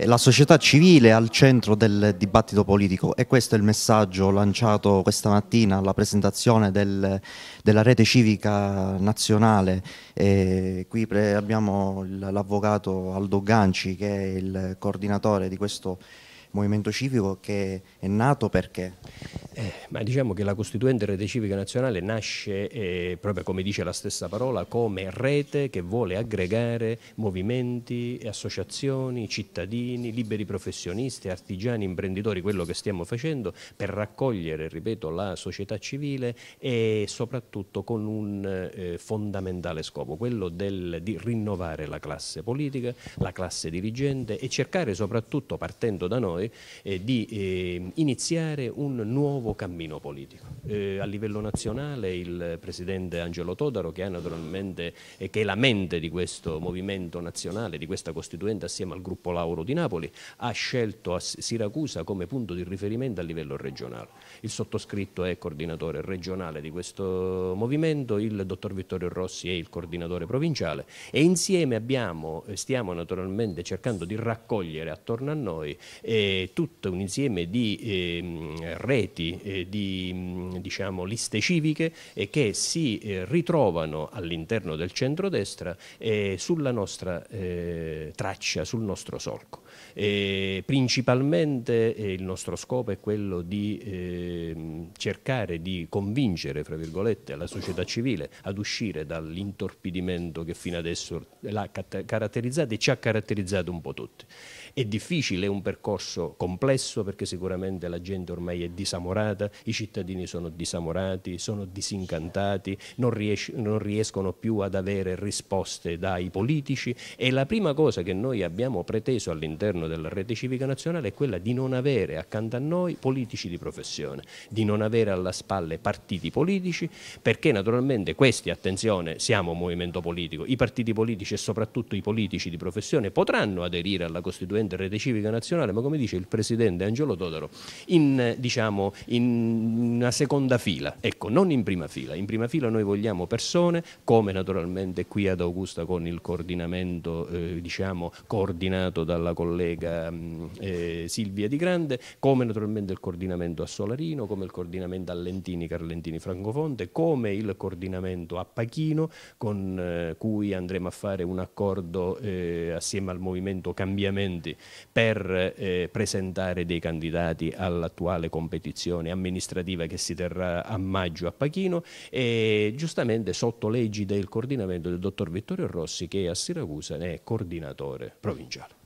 Eh, la società civile al centro del dibattito politico e questo è il messaggio lanciato questa mattina alla presentazione del, della rete civica nazionale. E qui abbiamo l'avvocato Aldo Ganci che è il coordinatore di questo movimento civico che è nato perché? Eh, ma diciamo che la Costituente Rete Civica Nazionale nasce, eh, proprio come dice la stessa parola, come rete che vuole aggregare movimenti, associazioni, cittadini, liberi professionisti, artigiani, imprenditori, quello che stiamo facendo per raccogliere, ripeto, la società civile e soprattutto con un eh, fondamentale scopo, quello del, di rinnovare la classe politica, la classe dirigente e cercare soprattutto partendo da noi noi eh, di eh, iniziare un nuovo cammino politico. Eh, a livello nazionale il presidente Angelo Todaro, che è naturalmente che è la mente di questo movimento nazionale, di questa costituente assieme al gruppo Lauro di Napoli, ha scelto Siracusa come punto di riferimento a livello regionale. Il sottoscritto è coordinatore regionale di questo movimento, il dottor Vittorio Rossi è il coordinatore provinciale e insieme abbiamo, stiamo naturalmente cercando di raccogliere attorno a noi eh, tutto un insieme di eh, reti, eh, di mm, diciamo, liste civiche che si eh, ritrovano all'interno del centrodestra eh, sulla nostra eh, traccia, sul nostro solco. E eh, principalmente eh, il nostro scopo è quello di eh, cercare di convincere la società civile ad uscire dall'intorpidimento che fino adesso l'ha caratterizzato e ci ha caratterizzato un po' tutti. È difficile, è un percorso complesso perché sicuramente la gente ormai è disamorata, i cittadini sono disamorati, sono disincantati, non, ries non riescono più ad avere risposte dai politici e la prima cosa che noi abbiamo preteso all'interno all'interno della rete civica nazionale è quella di non avere accanto a noi politici di professione, di non avere alla spalle partiti politici, perché naturalmente questi, attenzione, siamo un movimento politico, i partiti politici e soprattutto i politici di professione potranno aderire alla costituente rete civica nazionale, ma come dice il Presidente Angelo Todaro, in, diciamo, in una seconda fila, ecco, non in prima fila, in prima fila noi vogliamo persone come naturalmente qui ad Augusta con il coordinamento eh, diciamo, coordinato dalla collaborazione collega mm, eh, Silvia Di Grande, come naturalmente il coordinamento a Solarino, come il coordinamento a Lentini, Carlentini, Francofonte, come il coordinamento a Pachino, con eh, cui andremo a fare un accordo eh, assieme al movimento Cambiamenti per eh, presentare dei candidati all'attuale competizione amministrativa che si terrà a maggio a Pachino e giustamente sotto leggi del coordinamento del dottor Vittorio Rossi che a Siracusa ne è coordinatore provinciale.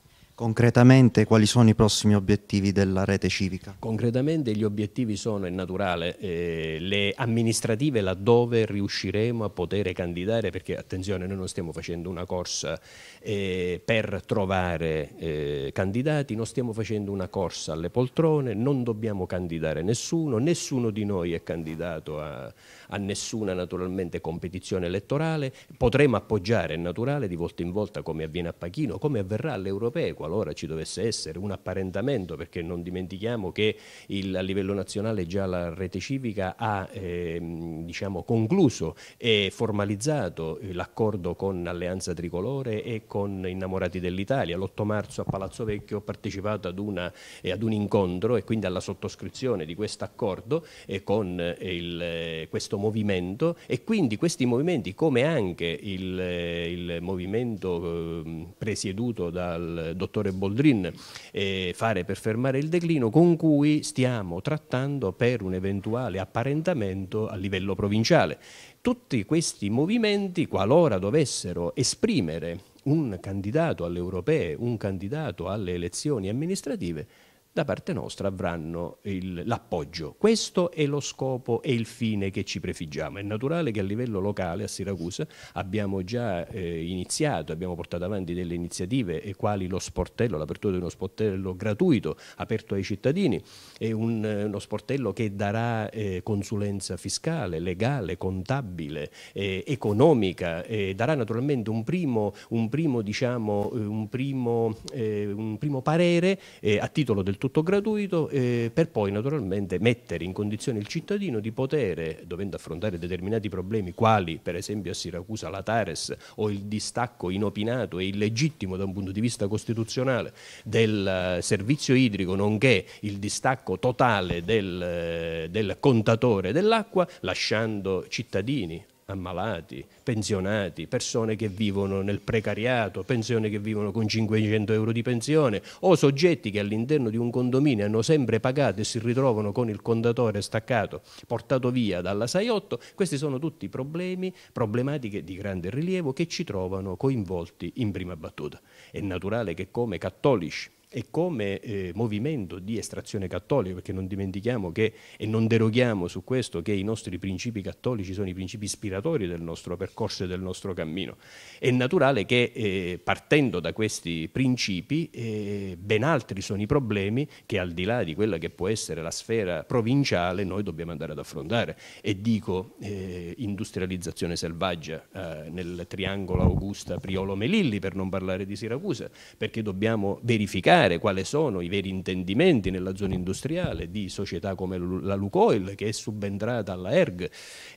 Concretamente quali sono i prossimi obiettivi della rete civica? Concretamente gli obiettivi sono, è naturale, eh, le amministrative laddove riusciremo a poter candidare, perché attenzione noi non stiamo facendo una corsa eh, per trovare eh, candidati, non stiamo facendo una corsa alle poltrone, non dobbiamo candidare nessuno, nessuno di noi è candidato a, a nessuna naturalmente competizione elettorale, potremo appoggiare, è naturale, di volta in volta come avviene a Pachino, come avverrà alle europee, qualora qualora ci dovesse essere un apparentamento, perché non dimentichiamo che il, a livello nazionale già la rete civica ha eh, diciamo, concluso e formalizzato l'accordo con Alleanza Tricolore e con Innamorati dell'Italia. L'8 marzo a Palazzo Vecchio ho partecipato ad, una, eh, ad un incontro e quindi alla sottoscrizione di questo accordo eh, con il, eh, questo movimento e quindi questi movimenti come anche il, eh, il movimento ehm, presieduto dal dottor dottore Boldrin, eh, fare per fermare il declino, con cui stiamo trattando per un eventuale apparentamento a livello provinciale. Tutti questi movimenti, qualora dovessero esprimere un candidato alle europee, un candidato alle elezioni amministrative, da parte nostra avranno il, l'appoggio. Questo è lo scopo e il fine che ci prefiggiamo. È naturale che a livello locale a Siracusa abbiamo già eh, iniziato, abbiamo portato avanti delle iniziative quali lo sportello, l'apertura di uno sportello gratuito aperto ai cittadini, è un, eh, uno sportello che darà eh, consulenza fiscale, legale, contabile, eh, economica, darà naturalmente un primo, un primo, diciamo, eh, un primo, eh, un primo parere a titolo del tutto gratuito, eh, per poi naturalmente mettere in condizione il cittadino di poter, dovendo affrontare determinati problemi, quali per esempio a Siracusa la Tares o il distacco inopinato e illegittimo da un punto di vista costituzionale del eh, servizio idrico, nonché il distacco totale del, eh, del contatore dell'acqua, lasciando cittadini ammalati, pensionati, persone che vivono nel precariato, persone che vivono con 500 euro di pensione o soggetti che all'interno di un condominio hanno sempre pagato e si ritrovano con il contatore staccato portato via dalla 68, questi sono tutti problemi, problematiche di grande rilievo che ci trovano coinvolti in prima battuta. È naturale che come cattolici e come eh, movimento di estrazione cattolica, perché non dimentichiamo che, e non deroghiamo su questo che i nostri principi cattolici sono i principi ispiratori del nostro percorso e del nostro cammino, è naturale che eh, partendo da questi principi eh, ben altri sono i problemi che al di là di quella che può essere la sfera provinciale noi dobbiamo andare ad affrontare. E dico eh, industrializzazione selvaggia eh, nel triangolo Augusta Priolo Melilli per non parlare di Siracusa, perché dobbiamo verificare verificare quali sono i veri intendimenti nella zona industriale di società come la Lucoil che è subentrata alla ERG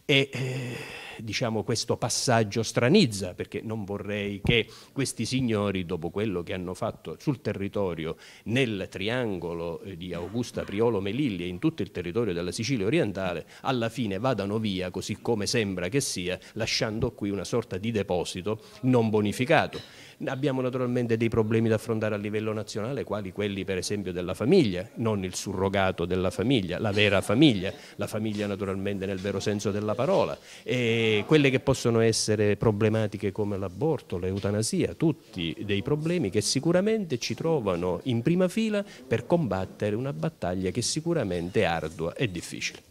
e eh, diciamo questo passaggio stranizza perché non vorrei che questi signori dopo quello che hanno fatto sul territorio nel triangolo eh, di Augusta Priolo Melilli e in tutto il territorio della Sicilia orientale alla fine vadano via così come sembra che sia lasciando qui una sorta di deposito non bonificato Abbiamo naturalmente dei problemi da affrontare a livello nazionale, quali quelli per esempio della famiglia, non il surrogato della famiglia, la vera famiglia, la famiglia naturalmente nel vero senso della parola, e quelle che possono essere problematiche come l'aborto, l'eutanasia, tutti dei problemi che sicuramente ci trovano in prima fila per combattere una battaglia che sicuramente è ardua e difficile.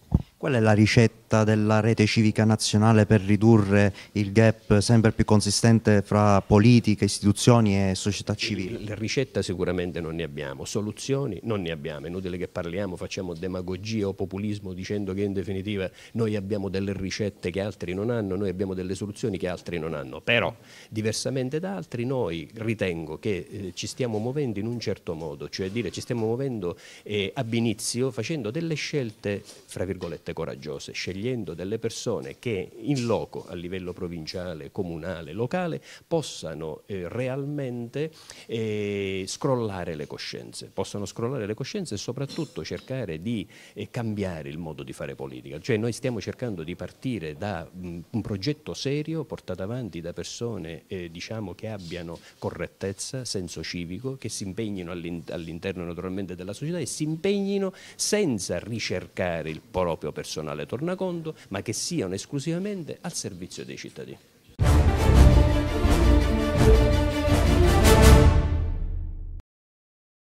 Qual è la ricetta della rete civica nazionale per ridurre il gap sempre più consistente fra politica, istituzioni e società civile? La ricetta sicuramente non ne abbiamo, soluzioni non ne abbiamo, è inutile che parliamo, facciamo demagogia o populismo dicendo che in definitiva noi abbiamo delle ricette che altri non hanno, noi abbiamo delle soluzioni che altri non hanno, però diversamente da altri noi ritengo che eh, ci stiamo muovendo in un certo modo, cioè dire ci stiamo muovendo eh, ab inizio facendo delle scelte, fra virgolette, coraggiose, scegliendo delle persone che in loco a livello provinciale, comunale, locale possano eh, realmente eh, scrollare le coscienze, possano scrollare le coscienze e soprattutto cercare di eh, cambiare il modo di fare politica. Cioè noi stiamo cercando di partire da mh, un progetto serio portato avanti da persone eh, diciamo, che abbiano correttezza, senso civico, che si impegnino all'interno naturalmente della società e si impegnino senza ricercare il proprio personale personale tornaconto, ma che siano esclusivamente al servizio dei cittadini.